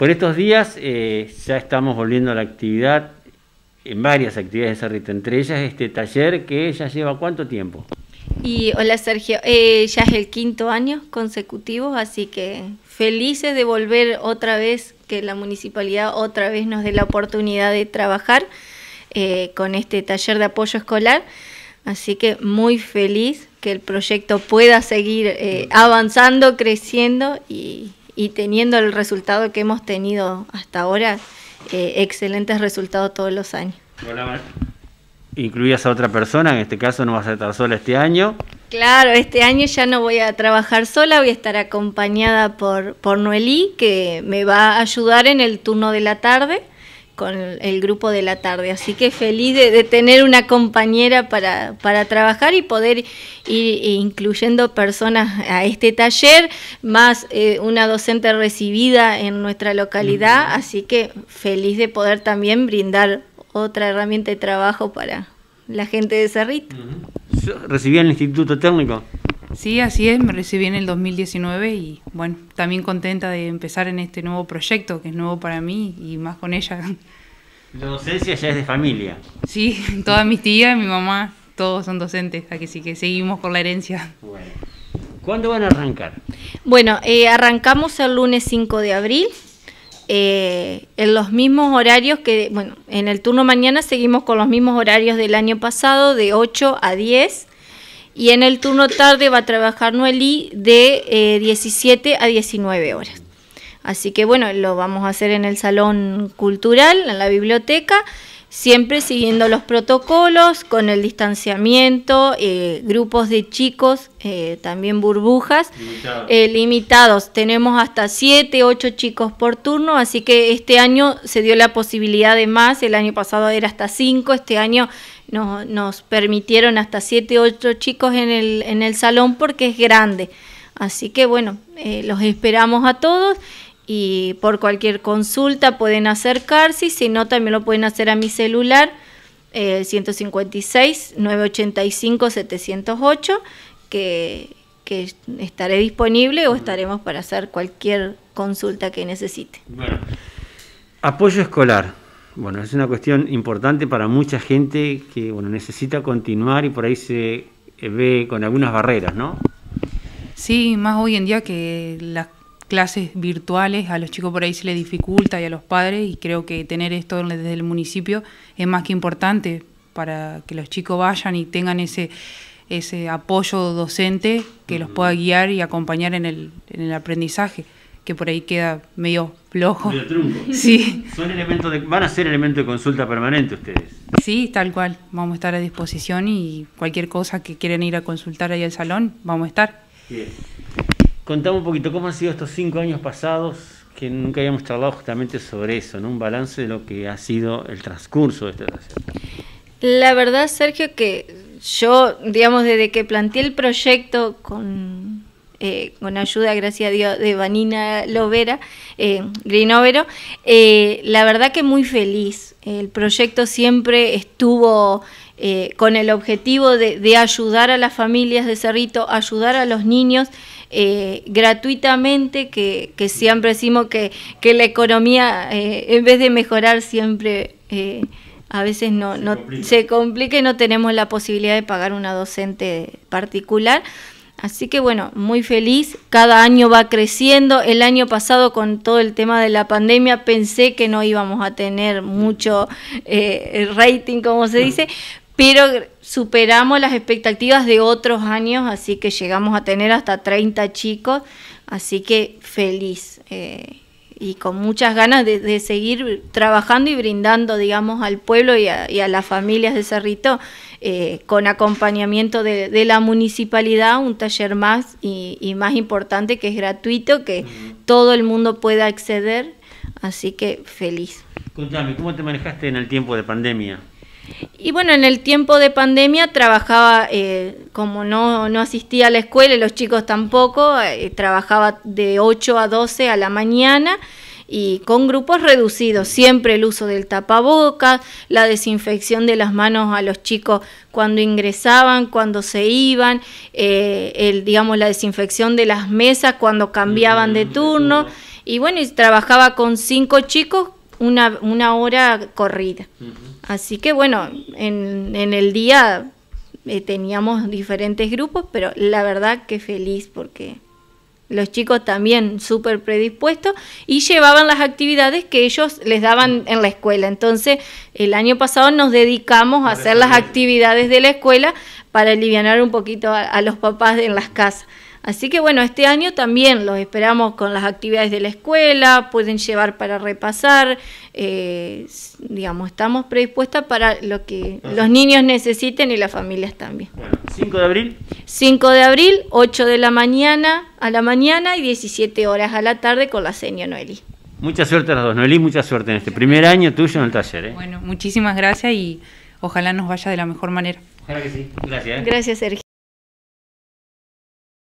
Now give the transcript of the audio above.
Por estos días eh, ya estamos volviendo a la actividad en varias actividades de Cerrito, entre ellas este taller que ya lleva cuánto tiempo. Y hola Sergio, eh, ya es el quinto año consecutivo, así que felices de volver otra vez, que la municipalidad otra vez nos dé la oportunidad de trabajar eh, con este taller de apoyo escolar. Así que muy feliz que el proyecto pueda seguir avanzando, creciendo y y teniendo el resultado que hemos tenido hasta ahora, eh, excelentes resultados todos los años. ¿Incluías a otra persona? En este caso no vas a estar sola este año. Claro, este año ya no voy a trabajar sola, voy a estar acompañada por, por Noelí, que me va a ayudar en el turno de la tarde con el grupo de la tarde. Así que feliz de, tener una compañera para, para, trabajar y poder ir incluyendo personas a este taller, más eh, una docente recibida en nuestra localidad. Así que feliz de poder también brindar otra herramienta de trabajo para la gente de Cerrito. ¿Recibía el Instituto Técnico? Sí, así es, me recibí en el 2019 y bueno, también contenta de empezar en este nuevo proyecto que es nuevo para mí y más con ella. La docencia ya es de familia. Sí, todas mis tías, mi mamá, todos son docentes, así que seguimos con la herencia. Bueno. ¿Cuándo van a arrancar? Bueno, eh, arrancamos el lunes 5 de abril. Eh, en los mismos horarios que, bueno, en el turno mañana seguimos con los mismos horarios del año pasado, de 8 a 10 y en el turno tarde va a trabajar Noelí de 17 eh, a 19 horas. Así que bueno, lo vamos a hacer en el Salón Cultural, en la biblioteca siempre siguiendo los protocolos con el distanciamiento, eh, grupos de chicos, eh, también burbujas limitados. Eh, Tenemos hasta 7, 8 chicos por turno, así que este año se dio la posibilidad de más, el año pasado era hasta 5, este año no, nos permitieron hasta 7, 8 chicos en el, en el salón porque es grande. Así que bueno, los esperamos a todos y por cualquier consulta pueden acercarse, si no también lo pueden hacer a mi celular 156 985 708 que, que estaré disponible o estaremos para hacer cualquier consulta que necesite. Bueno. Apoyo escolar. Bueno, es una cuestión importante para mucha gente que bueno, necesita continuar y por ahí se eh, ve con algunas barreras, ¿no? Sí, más hoy en día que las clases virtuales, a los chicos por ahí se les dificulta y a los padres y creo que tener esto desde el municipio es más que importante para que los chicos vayan y tengan ese, ese apoyo docente que los pueda guiar y acompañar en el, aprendizaje que por ahí queda medio flojo. Sí. Son elementos van a ser elementos de consulta permanente ustedes. Sí, tal cual. Vamos a estar a disposición y cualquier cosa que quieran ir a consultar ahí al salón, vamos a estar contame un poquito cómo han sido estos cinco años pasados, que nunca habíamos charlado justamente sobre eso, ¿no? un balance de lo que ha sido el transcurso de esta relación. La verdad, Sergio, que yo, digamos, desde que planteé el proyecto con, eh, con ayuda, gracias a Dios, de Vanina Lovera, eh, eh, la verdad que muy feliz. El proyecto siempre estuvo eh, con el objetivo de, ayudar a las familias de Cerrito, ayudar a los niños eh, gratuitamente, que, siempre decimos que, la economía, eh, en vez de mejorar, siempre eh, a veces no, se, no se complica y no tenemos la posibilidad de pagar una docente particular. Así que bueno, muy feliz, cada año va creciendo. El año pasado con todo el tema de la pandemia pensé que no íbamos a tener mucho rating, como se dice, pero superamos las expectativas de otros años, así que llegamos a tener hasta 30 chicos, así que feliz eh, y con muchas ganas de, seguir trabajando y brindando, digamos, al pueblo y a, las familias de Cerrito, eh, con acompañamiento de, la municipalidad, un taller más y, más importante que es gratuito, que todo el mundo pueda acceder, así que feliz. Contame, ¿cómo te manejaste en el tiempo de pandemia? Y bueno, en el tiempo de pandemia trabajaba, eh, como no, no, asistía a la escuela y los chicos tampoco, eh, trabajaba de 8 a 12 a la mañana y con grupos reducidos, siempre el uso del tapabocas, la desinfección de las manos a los chicos cuando ingresaban, cuando se iban, eh, el, digamos la desinfección de las mesas cuando cambiaban de mm, turno. Y bueno, trabajaba con cinco chicos una, una hora corrida. Así que bueno, en, en el día eh, teníamos diferentes grupos, pero la verdad que feliz porque los chicos también súper predispuestos y llevaban las actividades que ellos les daban en la escuela. Entonces, el año pasado nos dedicamos a hacer las actividades de la escuela para aliviar un poquito a los papás en las casas. Así que bueno, este año también los esperamos con las actividades de la escuela, pueden llevar para repasar, eh, digamos, estamos predispuestas para lo que los niños necesiten y las familias también. Bueno, 5 de abril. 5 de abril, 8 de la mañana a la mañana y 17 horas a la tarde con la señora Noelí. Mucha suerte a las dos, Noelí, mucha suerte en este primer año tuyo en el taller. ¿eh? Bueno, muchísimas gracias y ojalá nos vaya de la mejor manera. Ojalá que sí. Gracias. ¿eh? Gracias, Sergio.